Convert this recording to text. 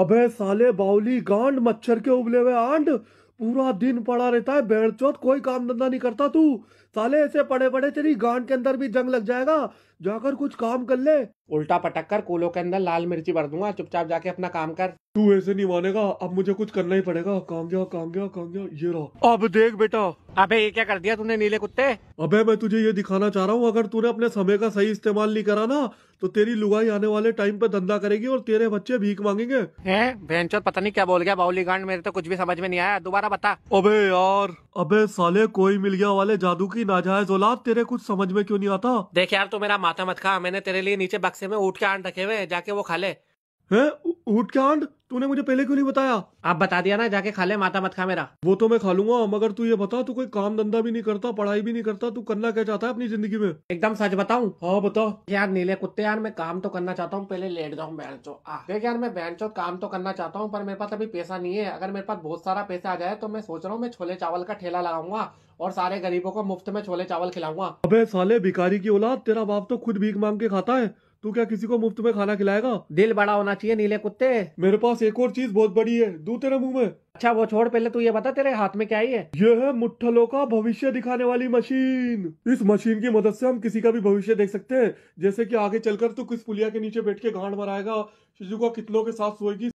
अबे साले बाउली गांड मच्छर के उबले हुए आंड पूरा दिन पड़ा रहता है बेड़ कोई काम धंधा नहीं करता तू साले ऐसे पड़े पड़े तेरी गांड के अंदर भी जंग लग जाएगा जाकर कुछ काम कर ले उल्टा पटक कर कोलो के अंदर लाल मिर्ची भर दूंगा चुपचाप जाके अपना काम कर तू ऐसे नहीं मानेगा अब मुझे कुछ करना ही पड़ेगा काम गया काम गया काम गया ये रहा अब देख बेटा अबे ये क्या कर दिया तूने नीले कुत्ते अबे मैं तुझे ये दिखाना चाह रहा हूँ अगर तूने अपने समय का सही इस्तेमाल नहीं करा ना तो तेरी लुगाई आने वाले टाइम पे धंधा करेगी और तेरे बच्चे भीख मांगेंगे हैं पता नहीं क्या बोल गया बाउली गांड मेरे तो कुछ भी समझ में नहीं आया दोबारा बता अबे यार अबे साले कोई मिल गया वाले जादू की नाजायज औलाद तेरे कुछ समझ में क्यों नहीं आता देख यार तू मेरा माथा मत खा मैंने तेरे लिए नीचे बक्से में ऊट के आंट रखे हुए हैं जाके वो खा ले ऊट के आंट तूने मुझे पहले क्यों नहीं बताया आप बता दिया ना जाके खा ले माता मत खा मेरा वो तो मैं खा लूंगा मगर तू ये बता तू कोई काम धंधा भी नहीं करता पढ़ाई भी नहीं करता तू करना क्या चाहता है अपनी जिंदगी में एकदम सच बताऊं हाँ बता यार नीले कुत्ते यार मैं काम तो करना चाहता हूँ पहले लेट जाऊँ बहन चो देख यार मैं बहन चो काम तो करना चाहता हूँ पर मेरे पास अभी पैसा नहीं है अगर मेरे पास बहुत सारा पैसा आ जाए तो मैं सोच रहा हूँ मैं छोले चावल का ठेला लगाऊंगा और सारे गरीबों को मुफ्त में छोले चावल खिलाऊंगा अबे साले भिखारी की औलाद तेरा बाप तो खुद भीख मांग के खाता है तू क्या किसी को मुफ्त में खाना खिलाएगा दिल बड़ा होना चाहिए नीले कुत्ते मेरे पास एक और चीज बहुत बड़ी है दू तेरे मुंह में अच्छा वो छोड़ पहले तू ये बता तेरे हाथ में क्या ही है ये है मुठलो का भविष्य दिखाने वाली मशीन इस मशीन की मदद से हम किसी का भी भविष्य देख सकते हैं जैसे कि आगे चलकर तू किस पुलिया के नीचे बैठ के घाट मराएगा शिशु का कितनों के साथ सोएगी